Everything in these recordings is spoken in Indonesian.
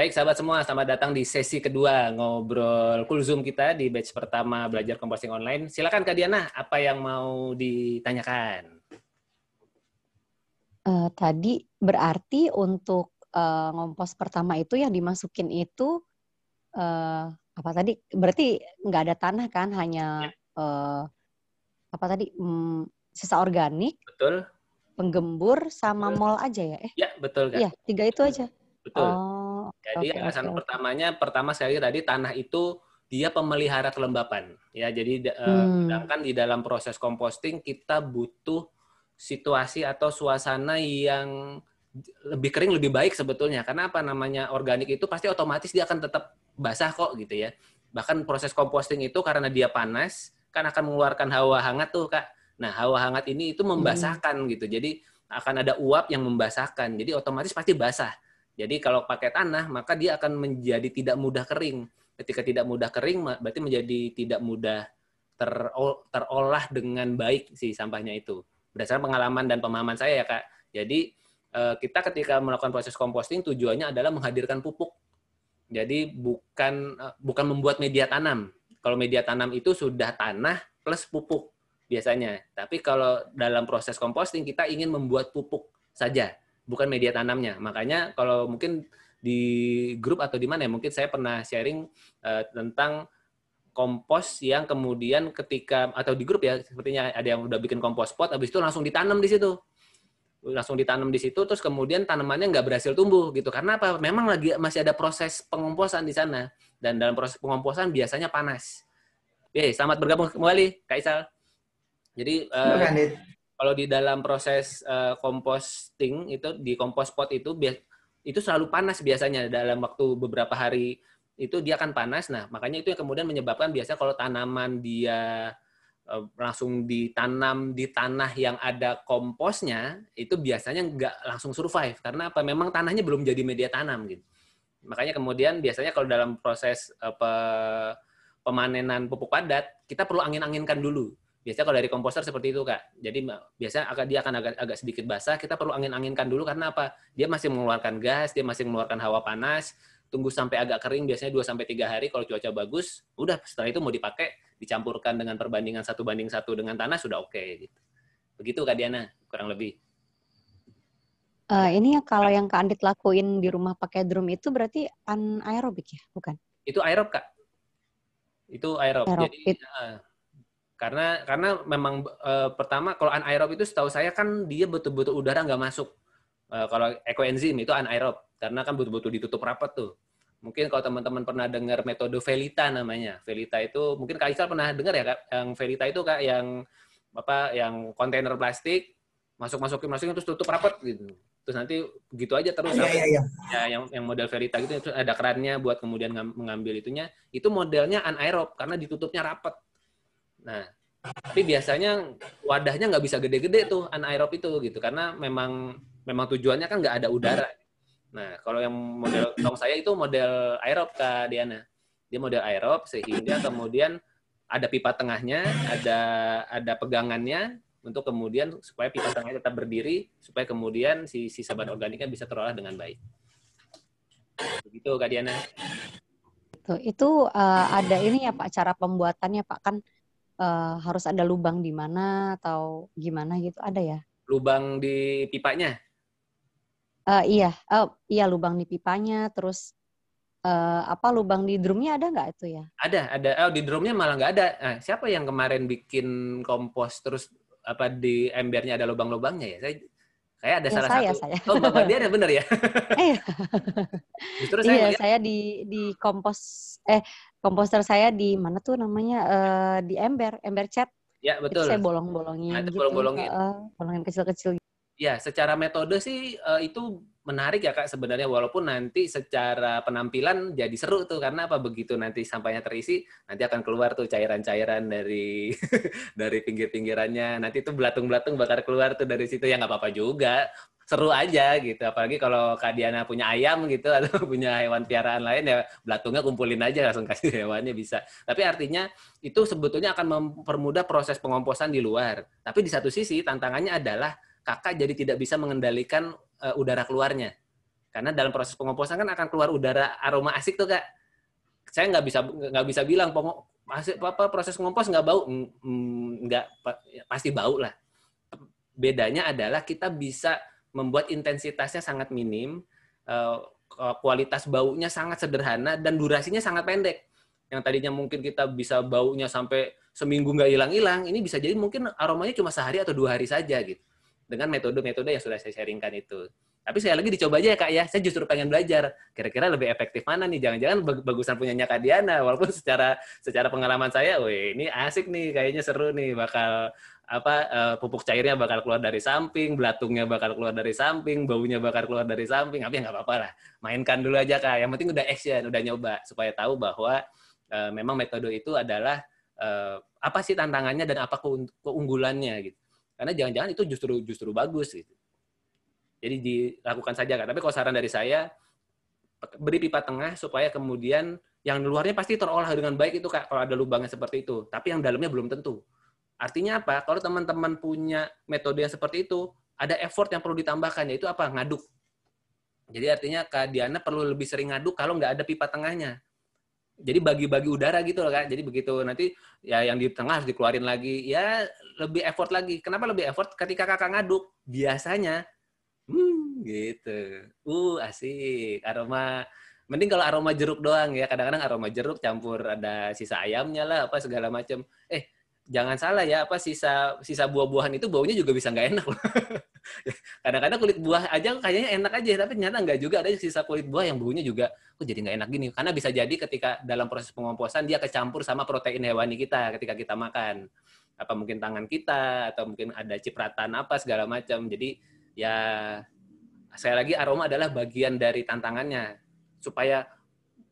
Baik sahabat semua, selamat datang di sesi kedua ngobrol zoom kita di batch pertama belajar composting online. Silakan Kak Diana, apa yang mau ditanyakan? Uh, tadi berarti untuk uh, ngompos pertama itu yang dimasukin itu uh, apa tadi? Berarti nggak ada tanah kan, hanya ya. uh, apa tadi? Um, sisa organik. Betul. Penggembur sama betul. mol aja ya? Eh, ya betul Iya, tiga itu aja. Betul. Oh. Jadi okay, alasan okay. pertamanya pertama sekali tadi tanah itu dia pemelihara kelembapan ya. Jadi eh, hmm. sedangkan di dalam proses komposting kita butuh situasi atau suasana yang lebih kering lebih baik sebetulnya karena apa namanya organik itu pasti otomatis dia akan tetap basah kok gitu ya bahkan proses komposting itu karena dia panas kan akan mengeluarkan hawa hangat tuh kak nah hawa hangat ini itu hmm. membasahkan hmm. gitu jadi akan ada uap yang membasahkan jadi otomatis pasti basah jadi kalau pakai tanah, maka dia akan menjadi tidak mudah kering. Ketika tidak mudah kering, berarti menjadi tidak mudah terolah dengan baik si sampahnya itu. Berdasarkan pengalaman dan pemahaman saya ya Kak. Jadi eh, kita ketika melakukan proses composting tujuannya adalah menghadirkan pupuk. Jadi bukan eh, bukan membuat media tanam. Kalau media tanam itu sudah tanah plus pupuk biasanya. Tapi kalau dalam proses composting kita ingin membuat pupuk saja bukan media tanamnya. Makanya kalau mungkin di grup atau di mana ya, mungkin saya pernah sharing uh, tentang kompos yang kemudian ketika atau di grup ya sepertinya ada yang udah bikin kompos pot habis itu langsung ditanam di situ langsung ditanam di situ terus kemudian tanamannya nggak berhasil tumbuh gitu karena apa memang lagi masih ada proses pengomposan di sana dan dalam proses pengomposan biasanya panas Oke, selamat bergabung kembali Kaisal jadi uh, kalau di dalam proses uh, eh, composting itu di compost pot itu itu selalu panas biasanya dalam waktu beberapa hari itu dia akan panas. Nah, makanya itu yang kemudian menyebabkan biasanya kalau tanaman dia eh, langsung ditanam di tanah yang ada komposnya, itu biasanya nggak langsung survive. Karena apa? Memang tanahnya belum jadi media tanam gitu. Makanya kemudian biasanya kalau dalam proses apa, eh, pemanenan pupuk padat, kita perlu angin-anginkan dulu. Biasanya kalau dari komposter seperti itu, Kak. Jadi biasanya agak dia akan agak agak sedikit basah, kita perlu angin-anginkan dulu karena apa? Dia masih mengeluarkan gas, dia masih mengeluarkan hawa panas. Tunggu sampai agak kering biasanya 2 sampai tiga hari kalau cuaca bagus, udah setelah itu mau dipakai dicampurkan dengan perbandingan satu banding satu dengan tanah sudah oke okay, gitu. Begitu Kak Diana, kurang lebih. Uh, ini kalau yang Kak Andit lakuin di rumah pakai drum itu berarti anaerobik ya, bukan? Itu aerob, Kak. Itu aerob. aerob. Jadi, uh, karena karena memang e, pertama kalau anaerob itu setahu saya kan dia betul-betul udara nggak masuk e, kalau ekoenzim itu anaerob karena kan betul-betul ditutup rapat tuh mungkin kalau teman-teman pernah dengar metode Velita namanya Velita itu mungkin Kaisar pernah dengar ya kak yang Velita itu kak yang apa yang kontainer plastik masuk masukin masukin terus tutup rapat gitu terus nanti gitu aja terus ya, ya, ya. ya yang yang model Velita gitu terus ada kerannya buat kemudian mengambil itunya itu modelnya anaerob karena ditutupnya rapat Nah, tapi biasanya wadahnya nggak bisa gede-gede tuh anaerob itu gitu karena memang memang tujuannya kan nggak ada udara. Nah, kalau yang model tong saya itu model aerob Kak Diana. Dia model aerob sehingga kemudian ada pipa tengahnya, ada ada pegangannya untuk kemudian supaya pipa tengahnya tetap berdiri supaya kemudian si sisa bahan organiknya bisa terolah dengan baik. Begitu Kak Diana. Itu, itu uh, ada ini ya Pak cara pembuatannya Pak kan uh, harus ada lubang di mana atau gimana gitu ada ya? Lubang di pipanya? Uh, iya, uh, iya lubang di pipanya, terus uh, apa lubang di drumnya ada nggak itu ya? Ada, ada. Oh di drumnya malah nggak ada. Nah, siapa yang kemarin bikin kompos terus apa di embernya ada lubang-lubangnya ya? Saya kayak ada ya, salah saya, satu. Saya. Oh bapak dia ada bener ya? eh, Justru saya iya, saya di di kompos eh komposter saya di mana tuh namanya uh, di ember ember cat ya betul Jadi saya bolong-bolongin nah, gitu. bolong-bolongin uh, bolongin kecil-kecil ya secara metode sih uh, itu menarik ya kak sebenarnya walaupun nanti secara penampilan jadi seru tuh karena apa begitu nanti sampahnya terisi nanti akan keluar tuh cairan-cairan dari dari pinggir-pinggirannya nanti tuh belatung-belatung bakar keluar tuh dari situ ya nggak apa-apa juga seru aja gitu. Apalagi kalau Kak Diana punya ayam gitu atau punya hewan piaraan lain ya belatungnya kumpulin aja langsung kasih hewannya bisa. Tapi artinya itu sebetulnya akan mempermudah proses pengomposan di luar. Tapi di satu sisi tantangannya adalah kakak jadi tidak bisa mengendalikan eh, udara keluarnya. Karena dalam proses pengomposan kan akan keluar udara aroma asik tuh kak. Saya nggak bisa nggak bisa bilang pengo, apa proses ngompos nggak bau mm, nggak ya, pasti bau lah. Bedanya adalah kita bisa membuat intensitasnya sangat minim, eh, kualitas baunya sangat sederhana dan durasinya sangat pendek. Yang tadinya mungkin kita bisa baunya sampai seminggu nggak hilang-hilang, ini bisa jadi mungkin aromanya cuma sehari atau dua hari saja gitu. Dengan metode-metode yang sudah saya sharingkan itu. Tapi saya lagi dicoba aja ya kak ya, saya justru pengen belajar. Kira-kira lebih efektif mana nih? Jangan-jangan bagusan punyanya kak Diana. Walaupun secara secara pengalaman saya, wih ini asik nih, kayaknya seru nih, bakal apa uh, pupuk cairnya bakal keluar dari samping, belatungnya bakal keluar dari samping, baunya bakal keluar dari samping. Tapi ya nggak apa-apa lah, mainkan dulu aja kak. Yang penting udah action, udah nyoba supaya tahu bahwa uh, memang metode itu adalah uh, apa sih tantangannya dan apa keunggulannya gitu. Karena jangan-jangan itu justru justru bagus gitu. Jadi dilakukan saja kak. Tapi kalau saran dari saya beri pipa tengah supaya kemudian yang luarnya pasti terolah dengan baik itu kak kalau ada lubangnya seperti itu. Tapi yang dalamnya belum tentu Artinya apa? Kalau teman-teman punya metode yang seperti itu, ada effort yang perlu ditambahkan, yaitu apa? Ngaduk. Jadi artinya Kak Diana perlu lebih sering ngaduk kalau nggak ada pipa tengahnya. Jadi bagi-bagi udara gitu loh Kak. Jadi begitu nanti ya yang di tengah harus dikeluarin lagi. Ya lebih effort lagi. Kenapa lebih effort? Ketika kakak ngaduk, biasanya hmm, gitu. Uh, asik. Aroma mending kalau aroma jeruk doang ya kadang-kadang aroma jeruk campur ada sisa ayamnya lah apa segala macam eh jangan salah ya apa sisa sisa buah-buahan itu baunya juga bisa nggak enak kadang-kadang kulit buah aja kayaknya enak aja tapi ternyata nggak juga ada sisa kulit buah yang baunya juga kok jadi nggak enak gini karena bisa jadi ketika dalam proses pengomposan dia kecampur sama protein hewani kita ketika kita makan apa mungkin tangan kita atau mungkin ada cipratan apa segala macam jadi ya saya lagi aroma adalah bagian dari tantangannya supaya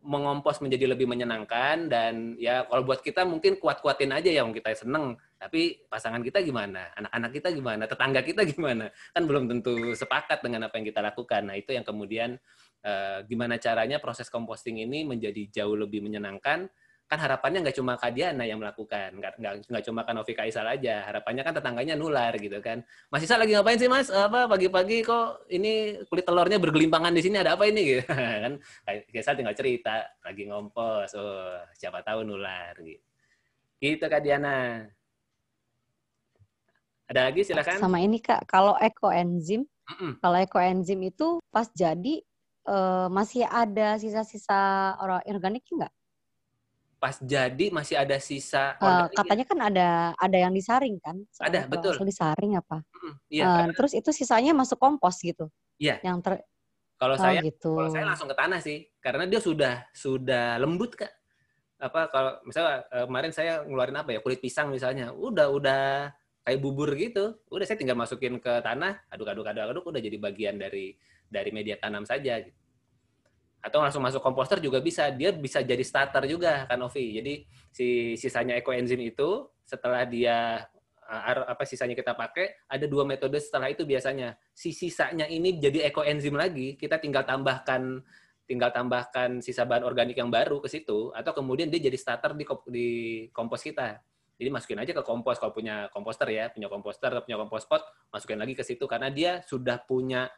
mengompos menjadi lebih menyenangkan dan ya kalau buat kita mungkin kuat-kuatin aja ya yang kita seneng tapi pasangan kita gimana anak-anak kita gimana tetangga kita gimana kan belum tentu sepakat dengan apa yang kita lakukan nah itu yang kemudian eh, gimana caranya proses komposting ini menjadi jauh lebih menyenangkan kan harapannya nggak cuma Kak Diana yang melakukan, nggak cuma kan Novi Kaisal aja, harapannya kan tetangganya nular gitu kan. Mas Isa lagi ngapain sih Mas? Apa pagi-pagi kok ini kulit telurnya bergelimpangan di sini ada apa ini gitu kan? Kaisal tinggal cerita lagi ngompos, oh siapa tahu nular gitu. Gitu Kak Diana. Ada lagi silakan. Sama ini Kak, kalau ekoenzim, mm -mm. kalau ekoenzim itu pas jadi uh, masih ada sisa-sisa organik nggak? pas jadi masih ada sisa uh, katanya kan ada ada yang disaring kan ada betul betul disaring apa mm, iya, uh, karena... terus itu sisanya masuk kompos gitu ya yeah. yang ter kalau oh, saya gitu. kalau saya langsung ke tanah sih karena dia sudah sudah lembut kak apa kalau misalnya eh, kemarin saya ngeluarin apa ya kulit pisang misalnya udah udah kayak bubur gitu udah saya tinggal masukin ke tanah aduk aduk aduk aduk udah jadi bagian dari dari media tanam saja gitu atau langsung masuk komposter juga bisa. Dia bisa jadi starter juga kan Ovi. Jadi si sisanya ekoenzim itu setelah dia eh, apa sisanya kita pakai ada dua metode setelah itu biasanya si sisanya ini jadi ekoenzim lagi kita tinggal tambahkan tinggal tambahkan sisa bahan organik yang baru ke situ atau kemudian dia jadi starter di di kompos kita jadi masukin aja ke kompos kalau punya komposter ya punya komposter punya kompos pot masukin lagi ke situ karena dia sudah punya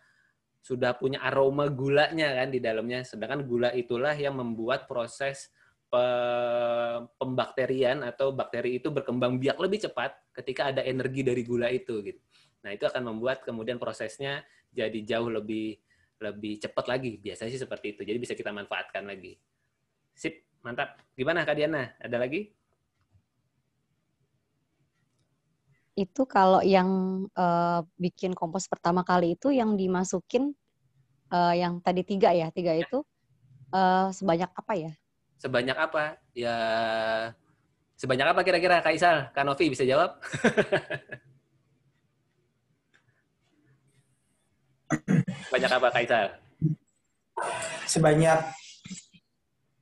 sudah punya aroma gulanya kan di dalamnya. Sedangkan gula itulah yang membuat proses eh, pembakterian atau bakteri itu berkembang biak lebih cepat ketika ada energi dari gula itu gitu. Nah, itu akan membuat kemudian prosesnya jadi jauh lebih lebih cepat lagi. Biasanya sih seperti itu. Jadi bisa kita manfaatkan lagi. Sip, mantap. Gimana Kak Diana? Ada lagi? itu kalau yang uh, bikin kompos pertama kali itu yang dimasukin uh, yang tadi tiga ya tiga ya. itu uh, sebanyak apa ya? Sebanyak apa? Ya sebanyak apa kira-kira Kaisar? Kanovi bisa jawab? Banyak apa Kaisar? Sebanyak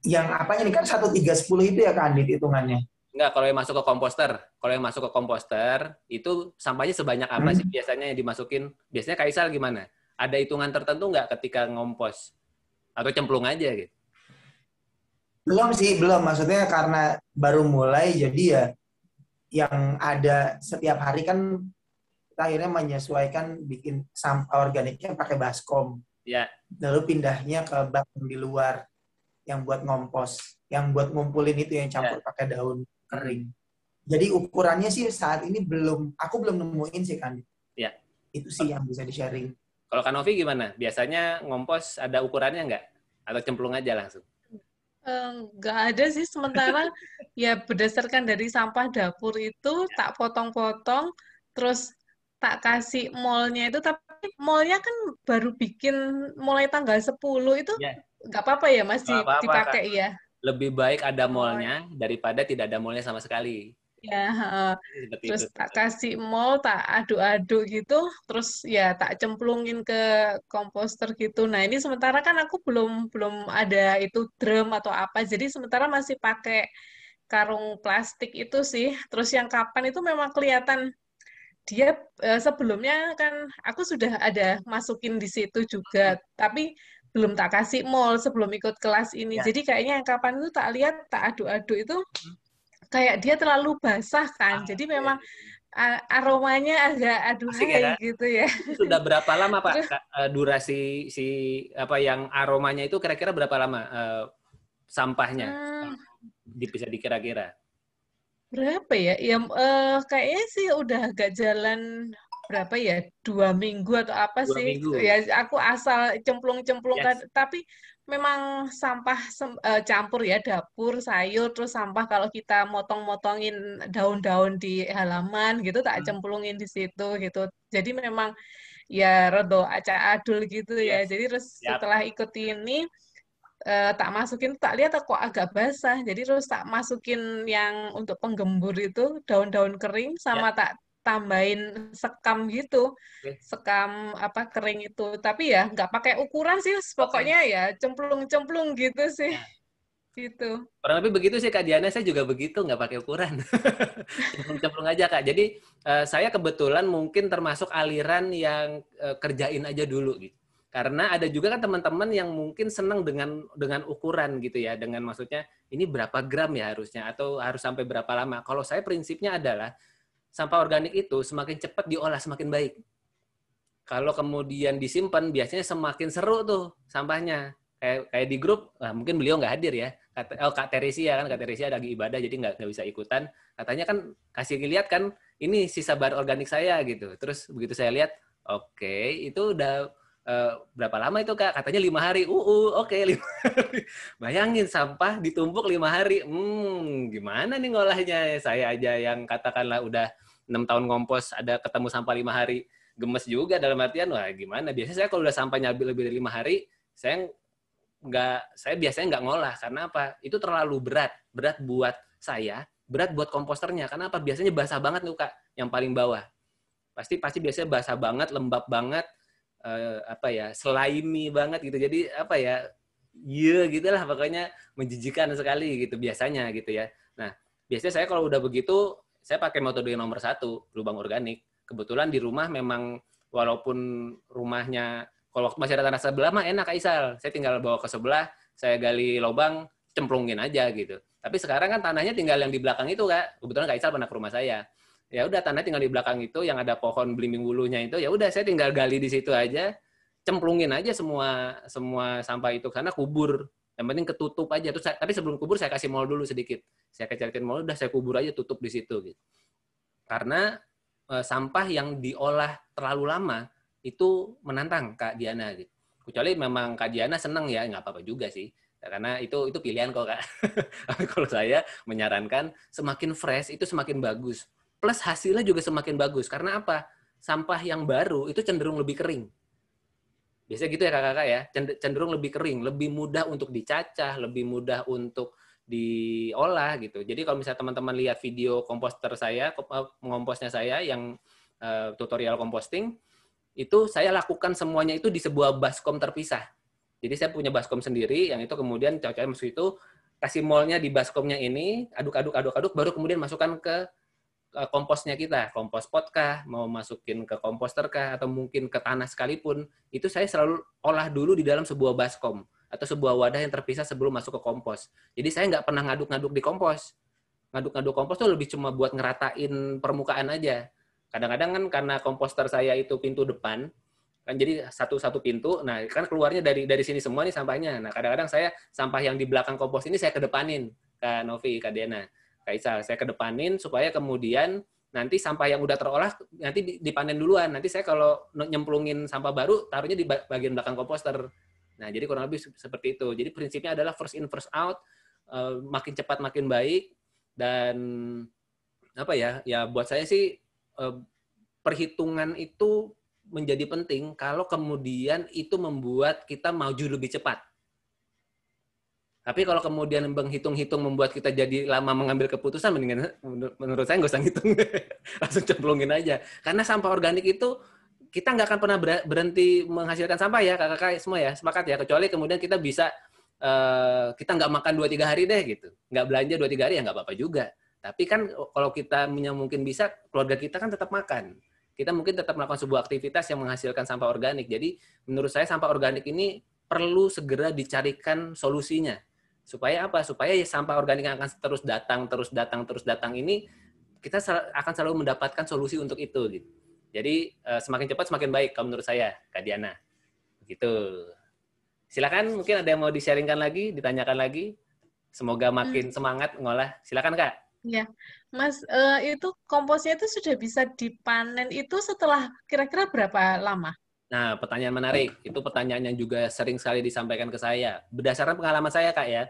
yang apanya ini kan satu tiga sepuluh itu ya kandid hitungannya. Enggak, kalau yang masuk ke komposter, kalau yang masuk ke komposter itu sampahnya sebanyak apa sih hmm. biasanya yang dimasukin? Biasanya Kaisal gimana? Ada hitungan tertentu nggak ketika ngompos? Atau cemplung aja gitu? Belum sih, belum. Maksudnya karena baru mulai jadi ya yang ada setiap hari kan kita akhirnya menyesuaikan bikin sampah organiknya pakai baskom. Ya. Lalu pindahnya ke bak di luar yang buat ngompos, yang buat ngumpulin itu yang campur ya. pakai daun kering. Jadi ukurannya sih saat ini belum, aku belum nemuin sih kan. Ya. Itu sih yang bisa di-sharing. Kalau Kanovi gimana? Biasanya ngompos ada ukurannya nggak? Atau cemplung aja langsung? Eh, nggak ada sih, sementara ya berdasarkan dari sampah dapur itu ya. tak potong-potong, terus tak kasih molnya itu, tapi molnya kan baru bikin mulai tanggal 10 itu ya. nggak apa-apa ya masih dipakai ya? lebih baik ada mallnya daripada tidak ada mallnya sama sekali. Ya, uh, terus itu. tak kasih mall, tak aduk-aduk gitu, terus ya tak cemplungin ke komposter gitu. Nah ini sementara kan aku belum belum ada itu drum atau apa, jadi sementara masih pakai karung plastik itu sih. Terus yang kapan itu memang kelihatan dia uh, sebelumnya kan aku sudah ada masukin di situ juga, hmm. tapi belum tak kasih mall sebelum ikut kelas ini. Ya. Jadi kayaknya yang kapan itu tak lihat, tak aduk-aduk itu hmm. kayak dia terlalu basah kan. Ah, Jadi iya, memang iya. aromanya agak aduhai ya, gitu ya. Sudah berapa lama Pak eh, durasi si apa yang aromanya itu kira-kira berapa lama eh, sampahnya? Hmm. Bisa dikira-kira. Berapa ya? Yang uh, eh, kayaknya sih udah agak jalan berapa ya dua minggu atau apa dua sih minggu. ya aku asal cemplung-cemplung yes. Kan. tapi memang sampah e, campur ya dapur sayur terus sampah kalau kita motong-motongin daun-daun di halaman gitu tak hmm. cemplungin di situ gitu jadi memang ya rodo aca adul gitu ya. yes. ya jadi terus yep. setelah ikut ini uh, tak masukin tak lihat kok agak basah jadi terus tak masukin yang untuk penggembur itu daun-daun kering sama tak tambahin sekam gitu sekam apa kering itu tapi ya nggak pakai ukuran sih pokoknya ya cemplung-cemplung gitu sih nah. gitu Tapi lebih begitu sih kak Diana saya juga begitu nggak pakai ukuran cemplung-cemplung aja kak jadi eh, saya kebetulan mungkin termasuk aliran yang eh, kerjain aja dulu gitu karena ada juga kan teman-teman yang mungkin senang dengan dengan ukuran gitu ya dengan maksudnya ini berapa gram ya harusnya atau harus sampai berapa lama kalau saya prinsipnya adalah sampah organik itu semakin cepat diolah semakin baik. Kalau kemudian disimpan, biasanya semakin seru tuh sampahnya. Kayak, kayak di grup, nah mungkin beliau nggak hadir ya. Kata, oh, Kak Teresia kan, Kak Teresia lagi ibadah jadi nggak, nggak bisa ikutan. Katanya kan kasih lihat kan, ini sisa bahan organik saya gitu. Terus begitu saya lihat, oke, okay, itu udah Uh, berapa lama itu kak? Katanya lima hari. Uh, uh oke okay, lima hari. Bayangin sampah ditumpuk lima hari. Hmm, gimana nih ngolahnya? Saya aja yang katakanlah udah enam tahun ngompos ada ketemu sampah lima hari gemes juga dalam artian wah gimana biasanya saya kalau udah sampahnya lebih, lebih dari lima hari saya nggak saya biasanya nggak ngolah karena apa itu terlalu berat berat buat saya berat buat komposternya karena apa biasanya basah banget tuh kak yang paling bawah pasti pasti biasanya basah banget lembab banget eh, apa ya slimy banget gitu jadi apa ya iya yeah, gitu lah pokoknya menjijikan sekali gitu biasanya gitu ya nah biasanya saya kalau udah begitu saya pakai metode yang nomor satu, lubang organik. Kebetulan di rumah memang walaupun rumahnya kalau masih ada tanah sebelah mah enak Aisal. Saya tinggal bawa ke sebelah, saya gali lubang, cemplungin aja gitu. Tapi sekarang kan tanahnya tinggal yang di belakang itu kak. Kebetulan Kak Isal pernah ke rumah saya. Ya udah tanah tinggal di belakang itu yang ada pohon belimbing bulunya itu ya udah saya tinggal gali di situ aja cemplungin aja semua semua sampah itu karena kubur yang penting ketutup aja terus saya, tapi sebelum kubur saya kasih mall dulu sedikit saya kecilin mall udah saya kubur aja tutup di situ gitu karena e, sampah yang diolah terlalu lama itu menantang kak Diana gitu kecuali memang kak Diana seneng ya nggak apa-apa juga sih karena itu itu pilihan kok kak kalau saya menyarankan semakin fresh itu semakin bagus plus hasilnya juga semakin bagus karena apa sampah yang baru itu cenderung lebih kering Biasanya gitu ya kakak-kakak ya, cenderung lebih kering, lebih mudah untuk dicacah, lebih mudah untuk diolah gitu. Jadi kalau misalnya teman-teman lihat video komposter saya, mengomposnya eh, saya yang eh, tutorial composting, itu saya lakukan semuanya itu di sebuah baskom terpisah. Jadi saya punya baskom sendiri, yang itu kemudian cocoknya masuk itu, kasih molnya di baskomnya ini, aduk-aduk, aduk-aduk, baru kemudian masukkan ke Eh, komposnya kita, kompos pot kah, mau masukin ke komposter kah, atau mungkin ke tanah sekalipun, itu saya selalu olah dulu di dalam sebuah baskom atau sebuah wadah yang terpisah sebelum masuk ke kompos. Jadi saya nggak pernah ngaduk-ngaduk di kompos. Ngaduk-ngaduk kompos tuh lebih cuma buat ngeratain permukaan aja. Kadang-kadang kan karena komposter saya itu pintu depan, kan jadi satu-satu pintu, nah kan keluarnya dari dari sini semua nih sampahnya. Nah kadang-kadang saya sampah yang di belakang kompos ini saya kedepanin, Kak Novi, Kak Dena. Kaisar. Saya kedepanin supaya kemudian nanti sampah yang udah terolah nanti dipanen duluan. Nanti saya kalau nyemplungin sampah baru taruhnya di bagian belakang komposter. Nah, jadi kurang lebih seperti itu. Jadi prinsipnya adalah first in first out, eh, makin cepat makin baik dan apa ya? Ya buat saya sih eh, perhitungan itu menjadi penting kalau kemudian itu membuat kita maju lebih cepat. Tapi kalau kemudian menghitung-hitung membuat kita jadi lama mengambil keputusan, mendingan menurut saya nggak usah ngitung, langsung cemplungin aja. Karena sampah organik itu kita nggak akan pernah berhenti menghasilkan sampah ya, kakak-kakak semua ya, sepakat ya. Kecuali kemudian kita bisa uh, kita nggak makan dua tiga hari deh gitu, nggak belanja dua tiga hari ya nggak apa-apa juga. Tapi kan kalau kita mungkin bisa, keluarga kita kan tetap makan kita mungkin tetap melakukan sebuah aktivitas yang menghasilkan sampah organik. Jadi menurut saya sampah organik ini perlu segera dicarikan solusinya supaya apa supaya ya sampah organik yang akan terus datang terus datang terus datang ini kita akan selalu mendapatkan solusi untuk itu gitu jadi eh, semakin cepat semakin baik kalau menurut saya Kak Diana gitu silakan mungkin ada yang mau di lagi ditanyakan lagi semoga makin hmm. semangat ngolah silakan Kak ya Mas uh, itu komposnya itu sudah bisa dipanen itu setelah kira-kira berapa lama Nah, pertanyaan menarik. Itu pertanyaan yang juga sering sekali disampaikan ke saya. Berdasarkan pengalaman saya, Kak, ya.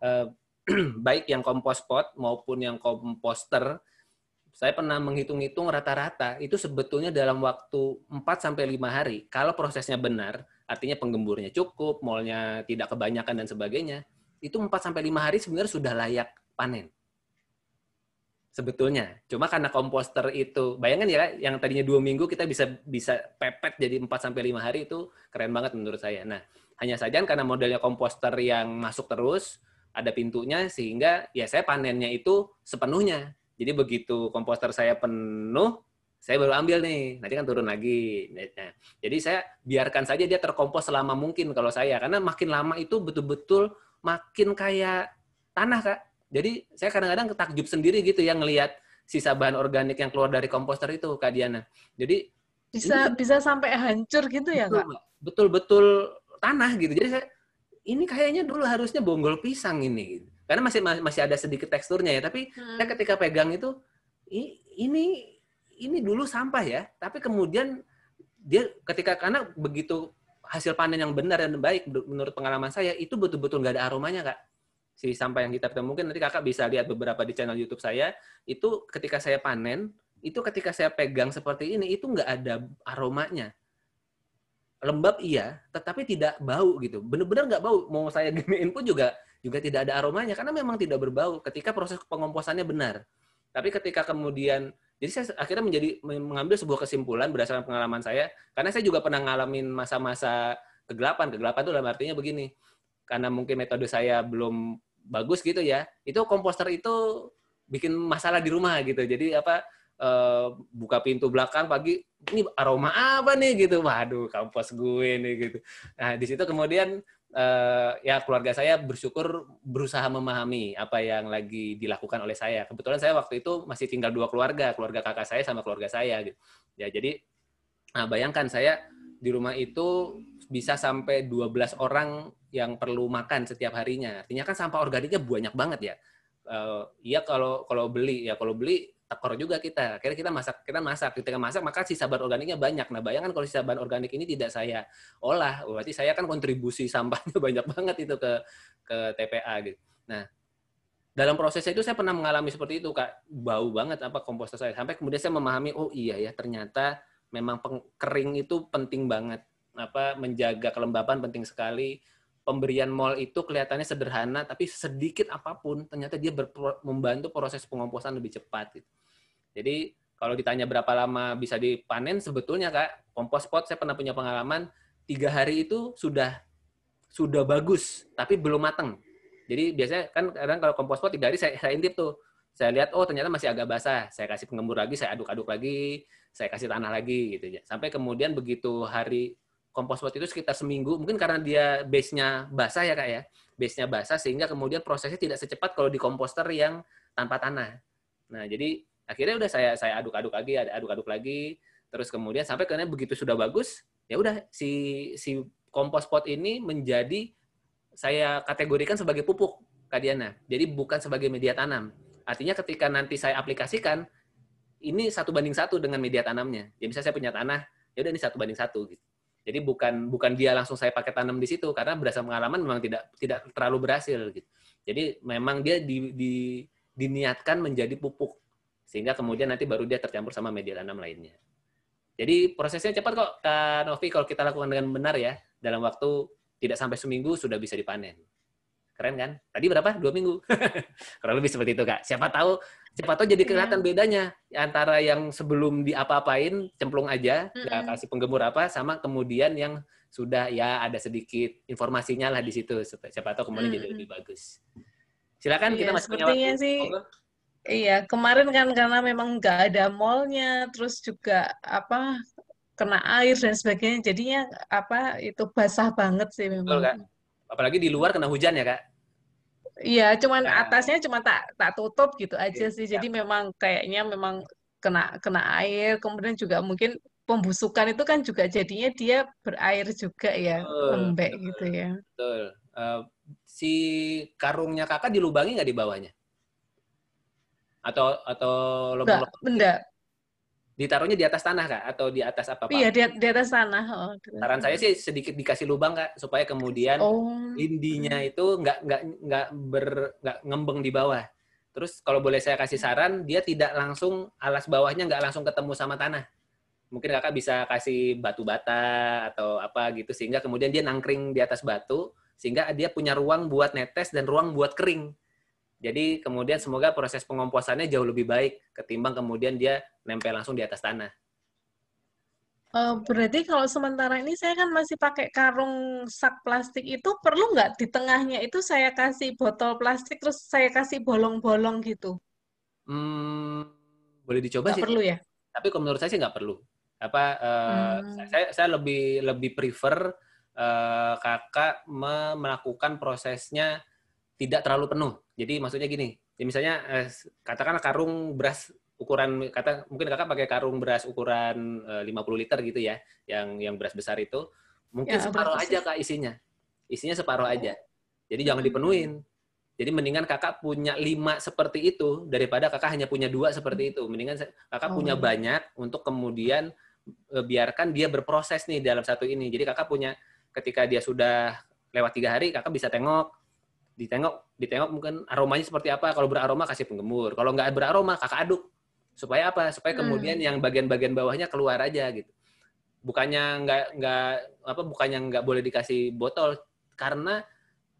Eh, baik yang kompos pot maupun yang komposter, saya pernah menghitung-hitung rata-rata itu sebetulnya dalam waktu 4 sampai 5 hari kalau prosesnya benar, artinya penggemburnya cukup, molnya tidak kebanyakan dan sebagainya, itu 4 sampai 5 hari sebenarnya sudah layak panen. Sebetulnya, cuma karena komposter itu, bayangkan ya yang tadinya dua minggu kita bisa bisa pepet jadi 4 sampai 5 hari itu keren banget menurut saya. Nah, hanya saja karena modelnya komposter yang masuk terus, ada pintunya sehingga ya saya panennya itu sepenuhnya. Jadi begitu komposter saya penuh, saya baru ambil nih, nanti kan turun lagi. Nah, nah, jadi saya biarkan saja dia terkompos selama mungkin kalau saya, karena makin lama itu betul-betul makin kayak tanah kak. Jadi saya kadang-kadang ketakjub sendiri gitu ya ngelihat sisa bahan organik yang keluar dari komposter itu kak Diana. Jadi bisa bisa sampai hancur gitu ya kak? Betul betul tanah gitu. Jadi saya ini kayaknya dulu harusnya bonggol pisang ini karena masih masih ada sedikit teksturnya ya tapi hmm. saya ketika pegang itu ini ini dulu sampah ya tapi kemudian dia ketika karena begitu hasil panen yang benar dan baik menurut pengalaman saya itu betul-betul nggak -betul ada aromanya kak si sampah yang kita temukan mungkin nanti kakak bisa lihat beberapa di channel YouTube saya itu ketika saya panen itu ketika saya pegang seperti ini itu nggak ada aromanya lembab iya, tetapi tidak bau gitu. Benar-benar nggak bau. Mau saya giniin pun juga juga tidak ada aromanya karena memang tidak berbau ketika proses pengomposannya benar. Tapi ketika kemudian jadi saya akhirnya menjadi mengambil sebuah kesimpulan berdasarkan pengalaman saya karena saya juga pernah ngalamin masa-masa kegelapan. Kegelapan itu dalam artinya begini. Karena mungkin metode saya belum bagus gitu ya. Itu komposter itu bikin masalah di rumah gitu. Jadi apa Eh, buka pintu belakang pagi ini aroma apa nih gitu waduh kampus gue nih gitu nah di situ kemudian uh, ya keluarga saya bersyukur berusaha memahami apa yang lagi dilakukan oleh saya kebetulan saya waktu itu masih tinggal dua keluarga keluarga kakak saya sama keluarga saya gitu ya jadi nah bayangkan saya di rumah itu bisa sampai 12 orang yang perlu makan setiap harinya artinya kan sampah organiknya banyak banget ya eh, Iya uh, kalau kalau beli ya kalau beli tekor juga kita. Akhirnya kita masak, kita masak. Ketika masak maka sisa bahan organiknya banyak. Nah bayangkan kalau sisa bahan organik ini tidak saya olah, berarti saya kan kontribusi sampahnya banyak banget itu ke ke TPA gitu. Nah dalam prosesnya itu saya pernah mengalami seperti itu kak, bau banget apa komposter saya. Sampai kemudian saya memahami, oh iya ya ternyata memang kering itu penting banget apa menjaga kelembapan penting sekali pemberian mall itu kelihatannya sederhana tapi sedikit apapun ternyata dia berpro, membantu proses pengomposan lebih cepat gitu. Jadi kalau ditanya berapa lama bisa dipanen sebetulnya Kak, kompos pot saya pernah punya pengalaman tiga hari itu sudah sudah bagus tapi belum matang Jadi biasanya kan kadang kalau kompos pot tiga hari saya, saya intip tuh saya lihat oh ternyata masih agak basah saya kasih pengembur lagi saya aduk-aduk lagi saya kasih tanah lagi gitu ya sampai kemudian begitu hari kompos pot itu sekitar seminggu. Mungkin karena dia base-nya basah ya kak ya, base-nya basah sehingga kemudian prosesnya tidak secepat kalau di komposter yang tanpa tanah. Nah jadi akhirnya udah saya saya aduk-aduk lagi, aduk-aduk lagi, terus kemudian sampai karena begitu sudah bagus, ya udah si si kompos pot ini menjadi saya kategorikan sebagai pupuk Kak Diana. Jadi bukan sebagai media tanam. Artinya ketika nanti saya aplikasikan ini satu banding satu dengan media tanamnya. Ya bisa saya punya tanah, ya udah ini satu banding satu gitu. Jadi bukan bukan dia langsung saya pakai tanam di situ karena berdasarkan pengalaman memang tidak tidak terlalu berhasil gitu. Jadi memang dia di, di, diniatkan menjadi pupuk sehingga kemudian nanti baru dia tercampur sama media tanam lainnya. Jadi prosesnya cepat kok Kak Novi kalau kita lakukan dengan benar ya dalam waktu tidak sampai seminggu sudah bisa dipanen. Keren kan? Tadi berapa? Dua minggu. Kurang lebih seperti itu, Kak. Siapa tahu siapa tahu jadi kelihatan yeah. bedanya antara yang sebelum diapa-apain, cemplung aja, nggak mm -hmm. kasih penggemur apa, sama kemudian yang sudah ya ada sedikit informasinya lah di situ. Siapa tahu kemudian mm -hmm. jadi lebih bagus. Silakan yeah, kita iya, masuk punya waktu. Sih, Iya, kemarin kan karena memang nggak ada mallnya, terus juga apa kena air dan sebagainya, jadinya apa itu basah banget sih memang. Betul, Kak. Apalagi di luar kena hujan ya, Kak. Iya, nah, cuman nah. atasnya cuma tak tak tutup gitu iya, aja sih. Iya. Jadi ya. memang kayaknya memang kena kena air, kemudian juga mungkin pembusukan itu kan juga jadinya dia berair juga ya, betul, lembek gitu ya. Betul. Uh, si karungnya kakak dilubangi nggak di bawahnya? Atau atau lubang-lubang? Enggak, enggak ditaruhnya di atas tanah kak atau di atas apa pak? Iya di, di atas tanah. Oh, gitu. Saran saya sih sedikit dikasih lubang kak supaya kemudian oh. indinya itu nggak nggak nggak ber nggak ngembeng di bawah. Terus kalau boleh saya kasih saran, dia tidak langsung alas bawahnya nggak langsung ketemu sama tanah. Mungkin kakak bisa kasih batu bata atau apa gitu sehingga kemudian dia nangkring di atas batu sehingga dia punya ruang buat netes dan ruang buat kering. Jadi kemudian semoga proses pengomposannya jauh lebih baik ketimbang kemudian dia nempel langsung di atas tanah. Uh, berarti kalau sementara ini saya kan masih pakai karung sak plastik itu perlu nggak di tengahnya itu saya kasih botol plastik terus saya kasih bolong-bolong gitu? Hmm, boleh dicoba gak sih. perlu ya? Tapi kalau menurut saya sih nggak perlu. Apa uh, hmm. saya, saya lebih lebih prefer uh, kakak melakukan prosesnya tidak terlalu penuh jadi maksudnya gini, ya misalnya eh, katakanlah karung beras ukuran kata mungkin kakak pakai karung beras ukuran 50 eh, liter gitu ya, yang yang beras besar itu mungkin ya, separuh aja kak isinya, isinya separuh oh. aja. Jadi jangan dipenuhin. Jadi mendingan kakak punya lima seperti itu daripada kakak hanya punya dua seperti itu. Mendingan kakak oh. punya iya. banyak untuk kemudian eh, biarkan dia berproses nih dalam satu ini. Jadi kakak punya ketika dia sudah lewat tiga hari kakak bisa tengok ditengok ditengok mungkin aromanya seperti apa kalau beraroma kasih penggemur kalau nggak beraroma kakak aduk supaya apa supaya hmm. kemudian hmm. yang bagian-bagian bawahnya keluar aja gitu bukannya nggak nggak apa bukannya nggak boleh dikasih botol karena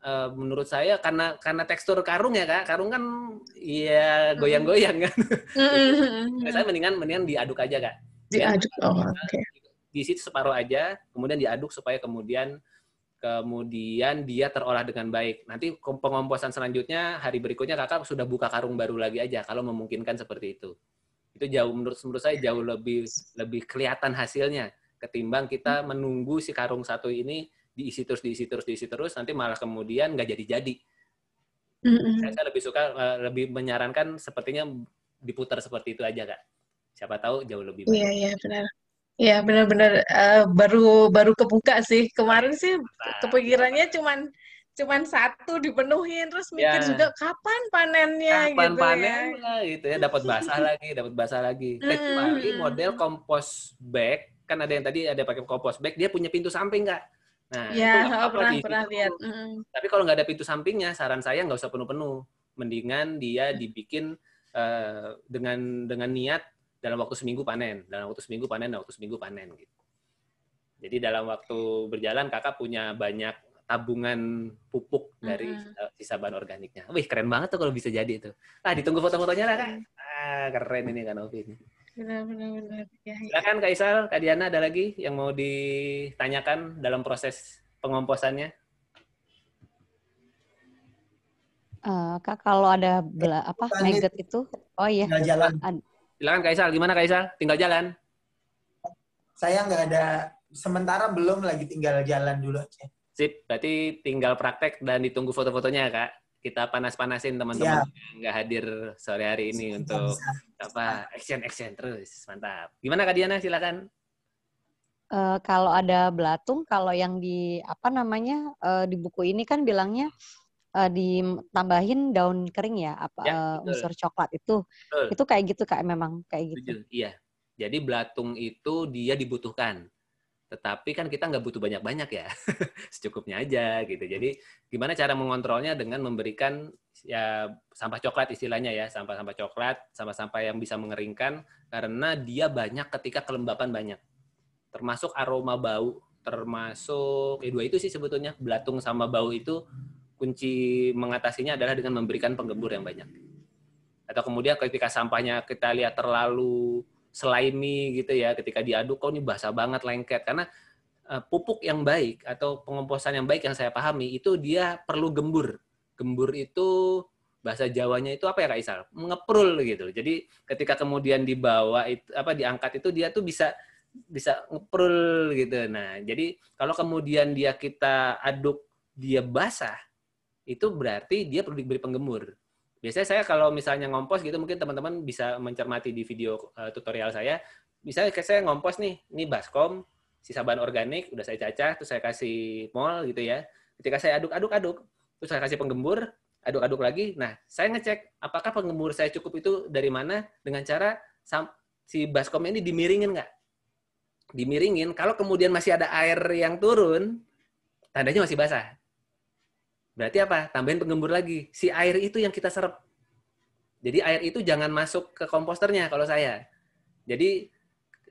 eh, menurut saya karena karena tekstur karung ya kak karung kan iya hmm. goyang-goyang kan mm-hmm. saya mendingan mendingan diaduk aja kak diaduk oh, oke okay. di situ separuh aja kemudian diaduk supaya kemudian kemudian dia terolah dengan baik. Nanti pengomposan selanjutnya hari berikutnya kakak sudah buka karung baru lagi aja kalau memungkinkan seperti itu. Itu jauh menurut menurut saya jauh lebih lebih kelihatan hasilnya ketimbang kita menunggu si karung satu ini diisi terus diisi terus diisi terus nanti malah kemudian nggak jadi-jadi. Mm-hmm. Saya lebih suka eh, lebih menyarankan sepertinya diputar seperti itu aja kak. Siapa tahu jauh lebih iya, baik. Iya yeah, iya yeah, benar. Ya benar-benar uh, baru baru kebuka sih kemarin sih kepikirannya cuman cuman satu dipenuhi terus ya. mikir ya. juga kapan panennya kapan gitu panen ya. lah gitu ya dapat basah lagi dapat basah lagi kecuali eh, hmm. model kompos bag kan ada yang tadi ada pakai kompos bag dia punya pintu samping nggak nah ya, itu oh, pernah pernah lihat Hmm. tapi kalau nggak ada pintu sampingnya saran saya nggak usah penuh penuh mendingan dia dibikin uh, dengan dengan niat dalam waktu seminggu panen, dalam waktu seminggu panen, dalam waktu seminggu panen gitu. Jadi dalam waktu berjalan kakak punya banyak tabungan pupuk dari uh-huh. sisa bahan organiknya. Wih keren banget tuh kalau bisa jadi itu. Ah ditunggu foto-fotonya lah kan. Ah keren ini kan Ovi. Benar-benar. Ya, ya. Silakan Kak Isal, Kak Diana ada lagi yang mau ditanyakan dalam proses pengomposannya? Uh, kak kalau ada bela, apa maggot itu oh iya jalan, jalan. Silakan Kaisal, gimana Kaisal? Tinggal jalan? Saya nggak ada, sementara belum lagi tinggal jalan dulu aja. Sip, berarti tinggal praktek dan ditunggu foto-fotonya kak. Kita panas-panasin teman-teman ya. yang nggak hadir sore hari ini Siap, untuk apa action action terus mantap. Gimana kak Diana? Silakan. Uh, kalau ada belatung, kalau yang di apa namanya uh, di buku ini kan bilangnya uh, ditambahin daun kering ya apa ya, uh, unsur coklat itu betul. itu kayak gitu kayak memang kayak gitu iya jadi belatung itu dia dibutuhkan tetapi kan kita nggak butuh banyak-banyak ya secukupnya aja gitu jadi gimana cara mengontrolnya dengan memberikan ya sampah coklat istilahnya ya sampah-sampah coklat sampah-sampah yang bisa mengeringkan karena dia banyak ketika kelembapan banyak termasuk aroma bau termasuk kedua ya, dua itu sih sebetulnya belatung sama bau itu kunci mengatasinya adalah dengan memberikan penggembur yang banyak. Atau kemudian ketika sampahnya kita lihat terlalu slimy gitu ya, ketika diaduk kok oh, ini basah banget lengket karena eh, pupuk yang baik atau pengomposan yang baik yang saya pahami itu dia perlu gembur. Gembur itu bahasa Jawanya itu apa ya Kak Isal? Mengeprul gitu. Jadi ketika kemudian dibawa itu apa diangkat itu dia tuh bisa bisa ngeprul gitu. Nah, jadi kalau kemudian dia kita aduk dia basah, itu berarti dia perlu diberi penggembur. Biasanya saya kalau misalnya ngompos gitu, mungkin teman-teman bisa mencermati di video eh, tutorial saya. Misalnya kayak saya ngompos nih, ini baskom, sisa bahan organik, udah saya cacah, terus saya kasih mol gitu ya. Ketika saya aduk-aduk-aduk, terus saya kasih penggembur, aduk-aduk lagi. Nah, saya ngecek apakah penggembur saya cukup itu dari mana dengan cara si baskom ini dimiringin nggak? Dimiringin. Kalau kemudian masih ada air yang turun, tandanya masih basah. Berarti apa? Tambahin penggembur lagi. Si air itu yang kita serap. Jadi air itu jangan masuk ke komposternya kalau saya. Jadi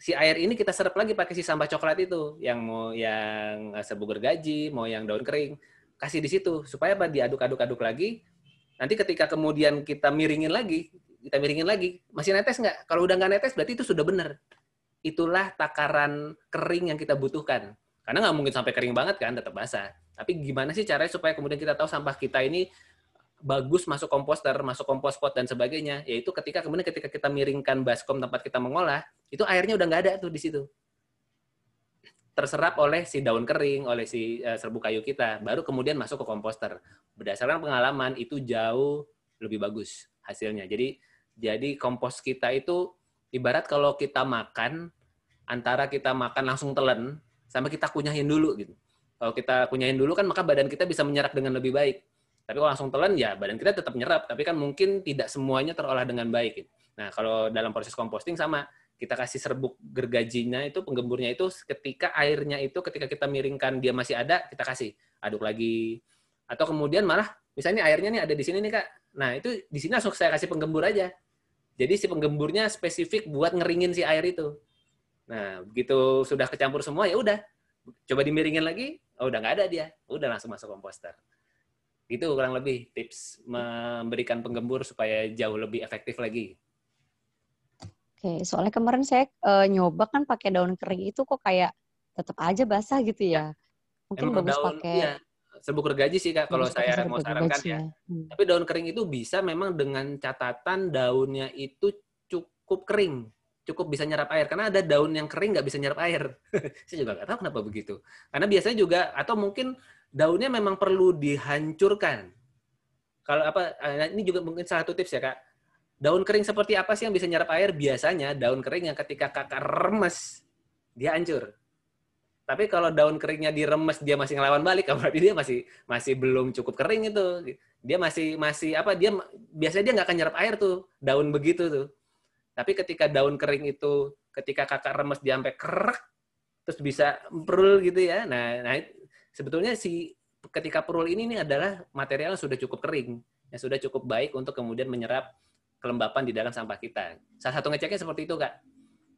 si air ini kita serap lagi pakai si sampah coklat itu yang mau yang sebu gaji, mau yang daun kering, kasih di situ supaya apa? Diaduk-aduk-aduk lagi. Nanti ketika kemudian kita miringin lagi, kita miringin lagi, masih netes nggak? Kalau udah nggak netes berarti itu sudah benar. Itulah takaran kering yang kita butuhkan. Karena nggak mungkin sampai kering banget kan, tetap basah. Tapi gimana sih caranya supaya kemudian kita tahu sampah kita ini bagus masuk komposter, masuk kompos pot dan sebagainya, yaitu ketika kemudian ketika kita miringkan baskom tempat kita mengolah, itu airnya udah nggak ada tuh di situ. Terserap oleh si daun kering, oleh si eh, serbuk kayu kita, baru kemudian masuk ke komposter. Berdasarkan pengalaman itu jauh lebih bagus hasilnya. Jadi jadi kompos kita itu ibarat kalau kita makan antara kita makan langsung telan sampai kita kunyahin dulu gitu. Kalau kita kunyahin dulu kan maka badan kita bisa menyerap dengan lebih baik. Tapi kalau langsung telan ya badan kita tetap menyerap, tapi kan mungkin tidak semuanya terolah dengan baik. Gitu. Nah kalau dalam proses komposting sama, kita kasih serbuk gergajinya itu penggemburnya itu ketika airnya itu ketika kita miringkan dia masih ada kita kasih aduk lagi atau kemudian malah misalnya airnya nih ada di sini nih kak nah itu di sini langsung saya kasih penggembur aja jadi si penggemburnya spesifik buat ngeringin si air itu Nah, begitu sudah kecampur semua ya udah coba dimiringin lagi, oh udah nggak ada dia, udah langsung masuk komposter. Itu kurang lebih tips memberikan penggembur supaya jauh lebih efektif lagi. Oke, soalnya kemarin saya e, nyoba kan pakai daun kering itu kok kayak tetap aja basah gitu ya. Mungkin Emang bagus daun, pakai ya serbuk sih kak kalau saya mau sarankan ya. Iya. Hmm. Tapi daun kering itu bisa memang dengan catatan daunnya itu cukup kering cukup bisa nyerap air karena ada daun yang kering nggak bisa nyerap air. saya juga nggak tahu kenapa begitu. Karena biasanya juga atau mungkin daunnya memang perlu dihancurkan. Kalau apa eh, ini juga mungkin salah satu tips ya kak. Daun kering seperti apa sih yang bisa nyerap air? Biasanya daun kering yang ketika kakak remes dia hancur. Tapi kalau daun keringnya diremes dia masih ngelawan balik, berarti dia masih masih belum cukup kering itu. Dia masih masih apa? Dia biasanya dia nggak akan nyerap air tuh daun begitu tuh tapi ketika daun kering itu, ketika kakak remes dia sampai kerak, terus bisa perul gitu ya. Nah, nah sebetulnya si ketika perul ini, ini adalah material yang sudah cukup kering, yang sudah cukup baik untuk kemudian menyerap kelembapan di dalam sampah kita. Salah satu ngeceknya seperti itu, Kak.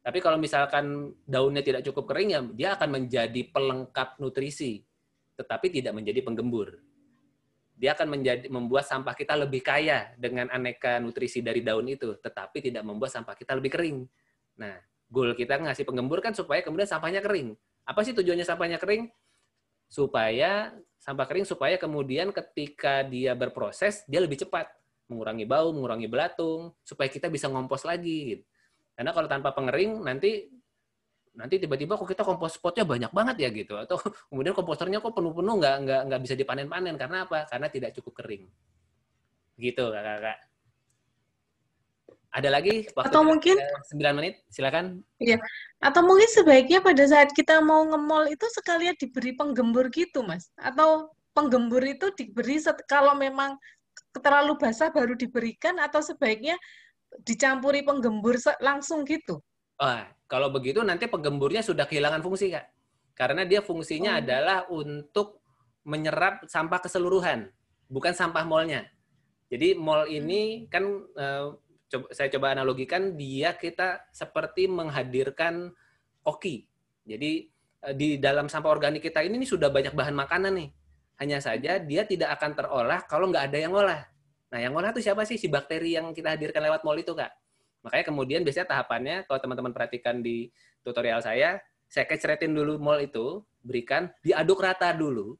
Tapi kalau misalkan daunnya tidak cukup kering, ya dia akan menjadi pelengkap nutrisi, tetapi tidak menjadi penggembur dia akan menjadi membuat sampah kita lebih kaya dengan aneka nutrisi dari daun itu, tetapi tidak membuat sampah kita lebih kering. Nah, goal kita ngasih penggembur kan supaya kemudian sampahnya kering. Apa sih tujuannya sampahnya kering? Supaya sampah kering supaya kemudian ketika dia berproses dia lebih cepat mengurangi bau, mengurangi belatung, supaya kita bisa ngompos lagi. Karena kalau tanpa pengering nanti nanti tiba-tiba kok kita kompos potnya banyak banget ya gitu atau kemudian komposternya kok penuh-penuh nggak nggak nggak bisa dipanen-panen karena apa karena tidak cukup kering gitu kakak-kakak ada lagi waktu atau mungkin sembilan menit silakan iya atau mungkin sebaiknya pada saat kita mau ngemol itu sekalian diberi penggembur gitu mas atau penggembur itu diberi kalau memang terlalu basah baru diberikan atau sebaiknya dicampuri penggembur langsung gitu Oh, kalau begitu nanti penggemburnya sudah kehilangan fungsi kak, karena dia fungsinya oh. adalah untuk menyerap sampah keseluruhan, bukan sampah molnya. Jadi mol ini hmm. kan eh, saya coba analogikan dia kita seperti menghadirkan koki. Jadi eh, di dalam sampah organik kita ini, ini sudah banyak bahan makanan nih. Hanya saja hmm. dia tidak akan terolah kalau nggak ada yang olah. Nah yang olah itu siapa sih? Si bakteri yang kita hadirkan lewat mol itu kak. Makanya kemudian biasanya tahapannya kalau teman-teman perhatikan di tutorial saya, saya keceretin dulu mall itu, berikan diaduk rata dulu.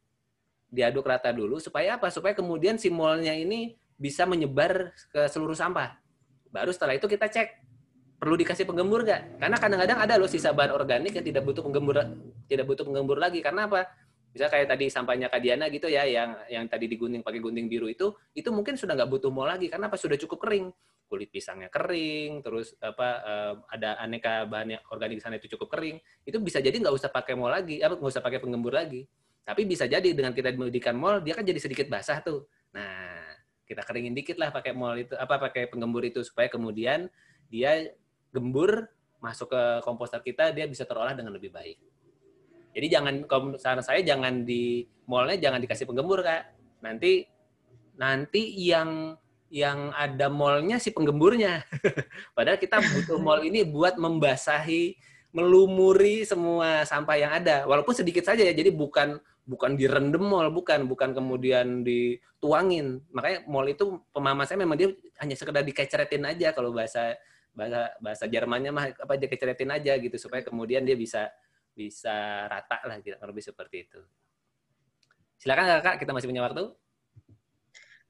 Diaduk rata dulu supaya apa? Supaya kemudian si mallnya ini bisa menyebar ke seluruh sampah. Baru setelah itu kita cek perlu dikasih penggembur nggak? Karena kadang-kadang ada loh sisa bahan organik yang tidak butuh penggembur tidak butuh penggembur lagi. Karena apa? Bisa kayak tadi sampahnya Kadiana gitu ya yang yang tadi digunting pakai gunting biru itu itu mungkin sudah nggak butuh mall lagi karena apa sudah cukup kering kulit pisangnya kering, terus apa eh, ada aneka bahan yang organik sana itu cukup kering, itu bisa jadi nggak usah pakai mol lagi, apa nggak usah pakai penggembur lagi. Tapi bisa jadi dengan kita menggunakan mol, dia kan jadi sedikit basah tuh. Nah, kita keringin dikit lah pakai mol itu, apa pakai penggembur itu supaya kemudian dia gembur masuk ke komposter kita, dia bisa terolah dengan lebih baik. Jadi jangan saran saya jangan di molnya jangan dikasih penggembur kak. Nanti nanti yang yang ada mallnya si penggemburnya. Padahal kita butuh mall ini buat membasahi, melumuri semua sampah yang ada. Walaupun sedikit saja ya, jadi bukan bukan direndem mall, bukan bukan kemudian dituangin. Makanya mall itu pemahaman saya memang dia hanya sekedar dikeceretin aja kalau bahasa bahasa bahasa Jermannya mah apa aja keceretin aja gitu supaya kemudian dia bisa bisa rata lah kira lebih seperti itu. Silakan kakak, kita masih punya waktu.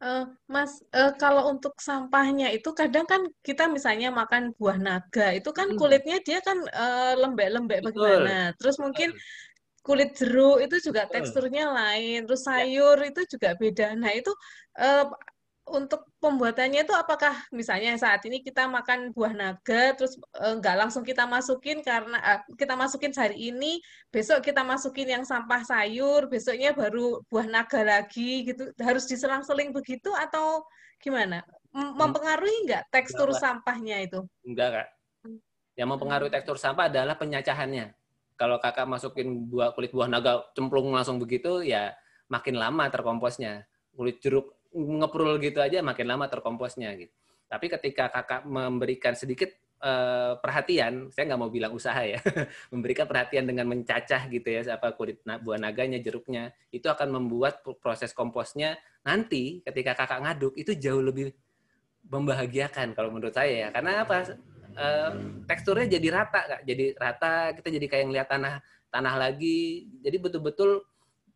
Uh, mas, uh, kalau untuk sampahnya itu kadang kan kita misalnya makan buah naga itu kan hmm. kulitnya dia kan eh, lembek-lembek bagaimana. Terus mungkin kulit jeruk itu juga teksturnya lain. Terus ya. sayur itu juga beda. Nah itu uh, untuk pembuatannya itu apakah misalnya saat ini kita makan buah naga terus e, nggak langsung kita masukin karena e, kita masukin hari ini besok kita masukin yang sampah sayur besoknya baru buah naga lagi gitu harus diselang-seling begitu atau gimana hmm. mempengaruhi nggak tekstur enggak, sampahnya itu enggak kak yang mempengaruhi hmm. tekstur sampah adalah penyacahannya kalau kakak masukin buah kulit buah naga cemplung langsung begitu ya makin lama terkomposnya kulit jeruk ngeprul gitu aja makin lama terkomposnya gitu. Tapi ketika kakak memberikan sedikit uh, perhatian, saya nggak mau bilang usaha ya, memberikan perhatian dengan mencacah gitu ya, apa kulit buah naganya, jeruknya, itu akan membuat proses komposnya nanti ketika kakak ngaduk itu jauh lebih membahagiakan kalau menurut saya ya. Karena apa? Uh, teksturnya jadi rata, kak. jadi rata kita jadi kayak ngeliat tanah tanah lagi. Jadi betul-betul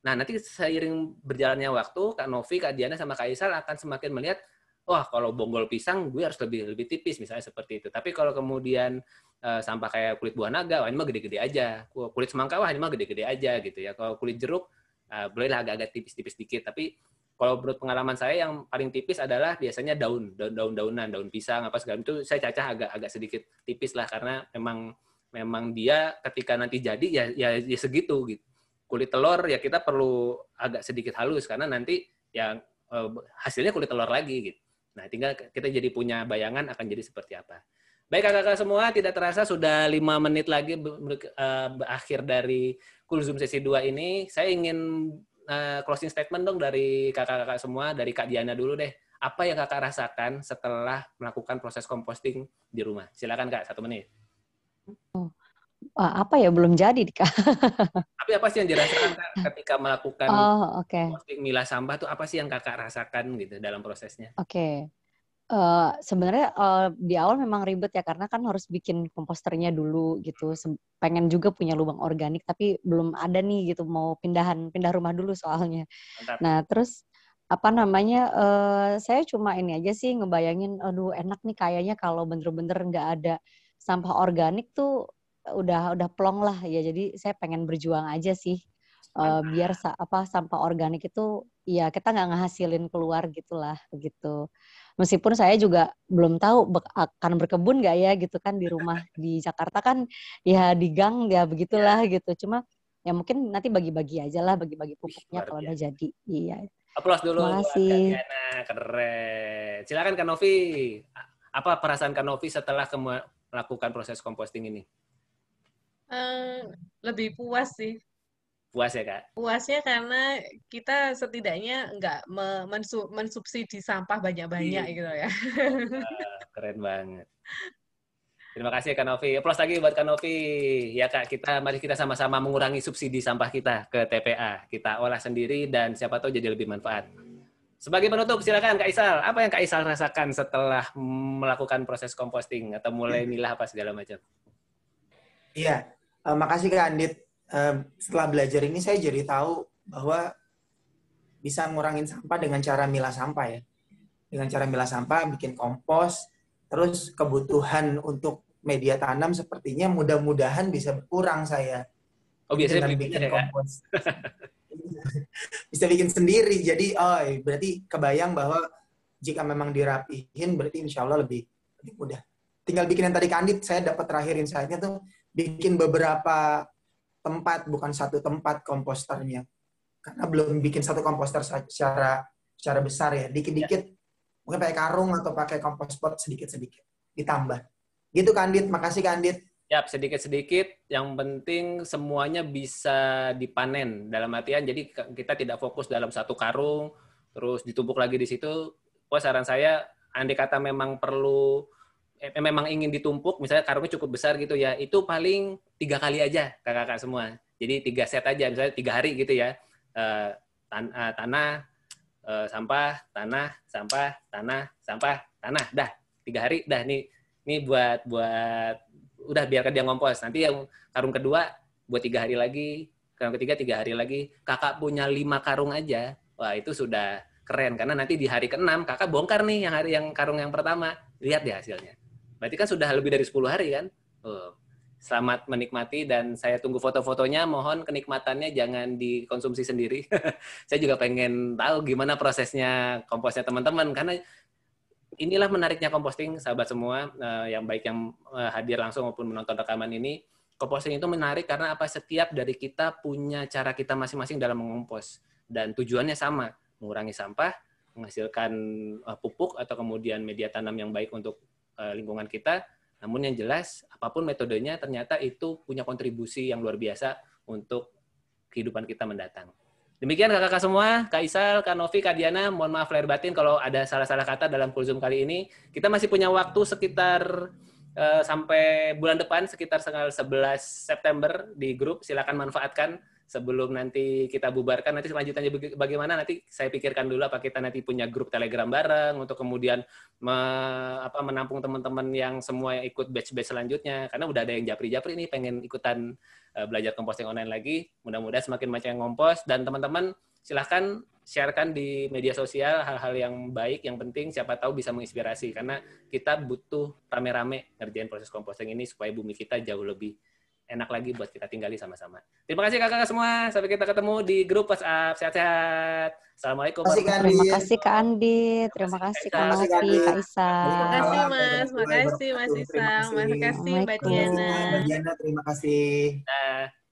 Nah, nanti seiring berjalannya waktu, Kak Novi, Kak Diana, sama Kak Isal akan semakin melihat, wah kalau bonggol pisang gue harus lebih lebih tipis, misalnya seperti itu. Tapi kalau kemudian uh, sampah kayak kulit buah naga, wah ini mah gede-gede aja. Kulit semangka, wah ini mah gede-gede aja gitu ya. Kalau kulit jeruk, uh, eh, bolehlah agak-agak tipis-tipis dikit. Tapi kalau menurut pengalaman saya yang paling tipis adalah biasanya daun, daun, daun daunan, daun pisang apa segala itu saya cacah agak agak sedikit tipis lah karena memang memang dia ketika nanti jadi ya ya, ya segitu gitu kulit telur ya kita perlu agak sedikit halus karena nanti yang eh, hasilnya kulit telur lagi gitu. Nah, tinggal kita jadi punya bayangan akan jadi seperti apa. Baik kakak-kakak semua, tidak terasa sudah lima menit lagi berakhir eh, dari Kulzum sesi 2 ini. Saya ingin eh, closing statement dong dari kakak-kakak semua, dari Kak Diana dulu deh. Apa yang kakak rasakan setelah melakukan proses composting di rumah? Silakan kak, satu menit. Oh, uh, apa ya belum jadi kak. Tapi apa sih yang dirasakan kak ketika melakukan oh, okay. posting milah sampah tuh apa sih yang kakak rasakan gitu dalam prosesnya? Oke. Okay. Uh, eh, sebenarnya uh, di awal memang ribet ya karena kan harus bikin komposternya dulu gitu pengen juga punya lubang organik tapi belum ada nih gitu mau pindahan pindah rumah dulu soalnya Mantap. nah terus apa namanya uh, saya cuma ini aja sih ngebayangin aduh enak nih kayaknya kalau bener-bener nggak ada sampah organik tuh udah udah plong lah ya jadi saya pengen berjuang aja sih uh, biar sa apa sampah organik itu ya kita nggak ngehasilin keluar gitulah gitu meskipun saya juga belum tahu be akan berkebun nggak ya gitu kan di rumah di Jakarta kan ya di gang ya begitulah iya. gitu cuma ya mungkin nanti bagi-bagi aja lah bagi-bagi pupuknya kalau udah jadi iya Aplaus dulu Terima kasih. keren. Silakan Kanovi. Apa perasaan Kanovi setelah melakukan proses komposting ini? Eh, lebih puas sih. Puas ya kak? Puasnya karena kita setidaknya nggak mensubsidi sampah banyak-banyak iya. gitu ya. Keren banget. Terima kasih ya, Kak Novi. Plus lagi buat Kak Novi. Ya Kak, kita mari kita sama-sama mengurangi subsidi sampah kita ke TPA. Kita olah sendiri dan siapa tahu jadi lebih manfaat. Sebagai penutup, silakan Kak Isal. Apa yang Kak Isal rasakan setelah melakukan proses composting atau mulai hmm. milah apa segala macam? Iya, Uh, makasih Kak Andit. Uh, setelah belajar ini saya jadi tahu bahwa bisa ngurangin sampah dengan cara milah sampah ya. Dengan cara milah sampah, bikin kompos, terus kebutuhan untuk media tanam sepertinya mudah-mudahan bisa berkurang saya. Oh biasanya bikin ya, kompos. bisa bikin sendiri. Jadi oh berarti kebayang bahwa jika memang dirapihin berarti insya Allah lebih, lebih mudah. Tinggal bikin yang tadi kandit, saya dapat terakhir insight-nya tuh bikin beberapa tempat bukan satu tempat komposternya karena belum bikin satu komposter secara secara besar ya dikit-dikit ya. mungkin pakai karung atau pakai kompos pot sedikit-sedikit ditambah gitu kandid makasih kandid ya sedikit-sedikit yang penting semuanya bisa dipanen dalam artian jadi kita tidak fokus dalam satu karung terus ditumpuk lagi di situ Wah saran saya andai kata memang perlu Eh, eh, memang ingin ditumpuk, misalnya karungnya cukup besar gitu ya, itu paling tiga kali aja kakak-kakak semua. Jadi tiga set aja, misalnya tiga hari gitu ya. Uh, tan uh, tanah, uh, sampah, tanah, sampah, tanah, sampah, tanah. Dah, tiga hari, dah nih ini buat buat udah biarkan dia ngompos. Nanti yang karung kedua buat tiga hari lagi, karung ketiga tiga hari lagi. Kakak punya lima karung aja. Wah itu sudah keren karena nanti di hari keenam kakak bongkar nih yang hari yang karung yang pertama. Lihat deh hasilnya. Berarti kan sudah lebih dari 10 hari kan? Oh, selamat menikmati dan saya tunggu foto-fotonya. Mohon kenikmatannya jangan dikonsumsi sendiri. saya juga pengen tahu gimana prosesnya komposnya teman-teman karena inilah menariknya komposting sahabat semua eh, yang baik yang eh, hadir langsung maupun menonton rekaman ini komposting itu menarik karena apa setiap dari kita punya cara kita masing-masing dalam mengompos dan tujuannya sama mengurangi sampah menghasilkan eh, pupuk atau kemudian media tanam yang baik untuk lingkungan kita. Namun yang jelas, apapun metodenya, ternyata itu punya kontribusi yang luar biasa untuk kehidupan kita mendatang. Demikian kakak-kakak semua, Kak Isal, Kak Novi, Kak Diana, mohon maaf lahir batin kalau ada salah-salah kata dalam kulzum kali ini. Kita masih punya waktu sekitar uh, sampai bulan depan, sekitar tanggal 11 September di grup, silakan manfaatkan sebelum nanti kita bubarkan nanti selanjutnya bagaimana nanti saya pikirkan dulu apa kita nanti punya grup Telegram bareng untuk kemudian me, apa menampung teman-teman yang semua yang ikut batch-batch selanjutnya karena udah ada yang japri-japri ini pengen ikutan uh, belajar komposting online lagi mudah-mudahan semakin banyak yang ngompos dan teman-teman silahkan sharekan di media sosial hal-hal yang baik yang penting siapa tahu bisa menginspirasi karena kita butuh rame-rame ngerjain proses komposting ini supaya bumi kita jauh lebih enak lagi buat kita tinggali sama-sama. Terima kasih kakak-kakak semua. Sampai kita ketemu di grup WhatsApp. Sehat-sehat. Assalamualaikum. Terima kasih Kak Andi. Terima kasih Kak kasih Kak Isa. Terima kasih Mas. Terima kasih Mas Isa. Terima kasih Mbak Diana. Mbak Diana, terima kasih.